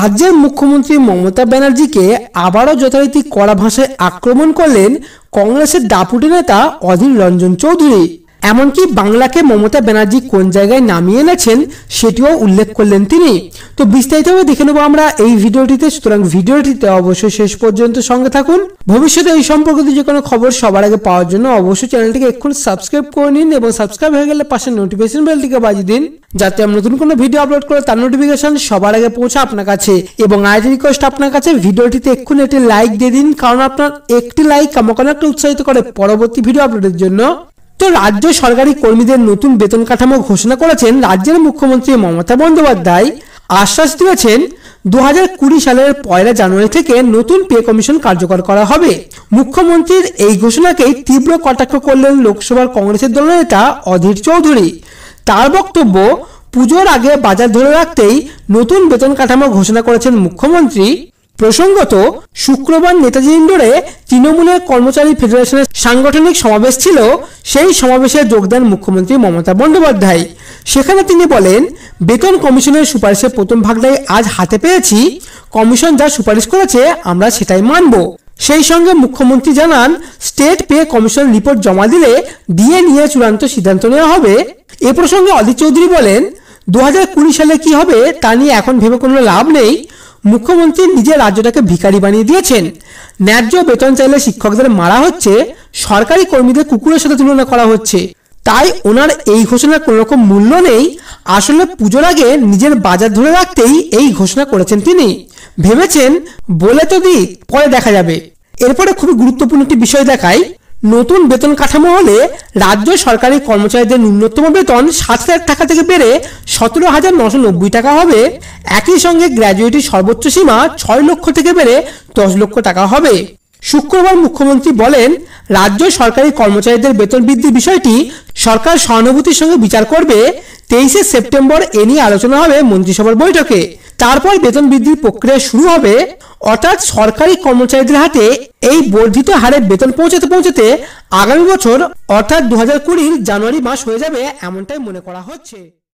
রাজ্যের মুখ্যমন্ত্রী মমতা ব্যানার্জিকে আবারও যথারীতি কড়া ভাষায় আক্রমণ করলেন কংগ্রেসের ডাপুটি নেতা অধীর রঞ্জন চৌধুরী এমনকি বাংলাকে মমতা ব্যানার্জি কোন জায়গায় নামিয়ে এনেছেন সেটিও উল্লেখ করলেন তিনি তো বিস্তারিতভাবে দেখে নেবো আমরা এই ভিডিওটিতে সুতরাং ভিডিওটিতে অবশ্যই শেষ পর্যন্ত সঙ্গে থাকুন ভবিষ্যতে এই সম্পর্কিত যে কোনো খবর সবার আগে পাওয়ার জন্য অবশ্যই চ্যানেলটিকে এক্ষুনি সাবস্ক্রাইব করে নিন এবং সাবস্ক্রাইব হয়ে গেলে পাশে নোটিফিকেশন বেলটিকে বাজিয়ে দিন যাতে আমি নতুন কোনো ভিডিও আপলোড করে তার নোটিফিকেশন সবার আগে পৌঁছে আপনার কাছে এবং আজ রিকোয়েস্ট আপনার কাছে ভিডিওটিতে এক্ষুনি একটি লাইক দিয়ে দিন কারণ আপনার একটি লাইক আমাকে অনেকটা উৎসাহিত করে পরবর্তী ভিডিও আপলোডের জন্য তো রাজ্য সরকারি কর্মীদের নতুন বেতন কাঠামো ঘোষণা করেছেন রাজ্যের মুখ্যমন্ত্রী মমতা বন্দ্যোপাধ্যায় আশ্বাস দিয়েছেন দু সালের পয়লা জানুয়ারি থেকে নতুন পে কমিশন কার্যকর করা হবে মুখ্যমন্ত্রীর এই ঘোষণাকেই তীব্র কটাক্ষ করলেন লোকসভার কংগ্রেসের দলনেতা অধীর চৌধুরী তার বক্তব্য পুজোর আগে বাজার ধরে রাখতেই নতুন বেতন কাঠামো ঘোষণা করেছেন মুখ্যমন্ত্রী প্রসঙ্গত শুক্রবার নেতাজি ইন্ডোরে তৃণমূলের কর্মচারী ফেডারেশনের সাংগঠনিক সমাবেশ ছিল সেই সমাবেশে যোগ দেন মুখ্যমন্ত্রী মমতা বন্দ্যোপাধ্যায় সেখানে তিনি বলেন বেতন কমিশনের সুপারিশের প্রথম ভাগটাই আজ হাতে পেয়েছি কমিশন যা সুপারিশ করেছে আমরা সেটাই মানব সেই সঙ্গে মুখ্যমন্ত্রী জানান স্টেট পে কমিশন রিপোর্ট জমা দিলে ডিএ নিয়ে চূড়ান্ত সিদ্ধান্ত নেওয়া হবে এ প্রসঙ্গে অদিত চৌধুরী বলেন দু সালে কি হবে তা নিয়ে এখন ভেবে কোনো লাভ নেই মুখ্যমন্ত্রী নিজের রাজ্যটাকে ভিখারি বানিয়ে দিয়েছেন ন্যায্য বেতন চাইলে শিক্ষকদের মারা হচ্ছে সরকারি কর্মীদের কুকুরের সাথে তুলনা করা হচ্ছে তাই ওনার এই ঘোষণার কোনো রকম মূল্য নেই আসলে পুজোর আগে নিজের বাজার ধরে রাখতেই এই ঘোষণা করেছেন তিনি ভেবেছেন বলে তো দি পরে দেখা যাবে এরপরে খুবই গুরুত্বপূর্ণ একটি বিষয় দেখায় নতুন বেতন কাঠামো হলে রাজ্য সরকারি কর্মচারীদের ন্যূনতম বেতন সাত হাজার টাকা থেকে বেড়ে সতেরো হাজার নশো নব্বই টাকা হবে একই সঙ্গে গ্র্যাজুয়েটির সর্বোচ্চ সীমা ছয় লক্ষ থেকে বেড়ে দশ লক্ষ টাকা হবে শুক্রবার মুখ্যমন্ত্রী বলেন রাজ্য সরকারি কর্মচারীদের বেতন বৃদ্ধির বিষয়টি সরকার সহানুভূতির সঙ্গে বিচার করবে তেইশে সেপ্টেম্বর এ নিয়ে আলোচনা হবে মন্ত্রিসভার বৈঠকে তারপর বেতন বৃদ্ধির প্রক্রিয়া শুরু হবে অর্থাৎ সরকারি কর্মচারীদের হাতে এই বর্ধিত হারে বেতন পৌঁছাতে পৌঁছাতে আগামী বছর অর্থাৎ দু হাজার কুড়ির জানুয়ারি মাস হয়ে যাবে এমনটাই মনে করা হচ্ছে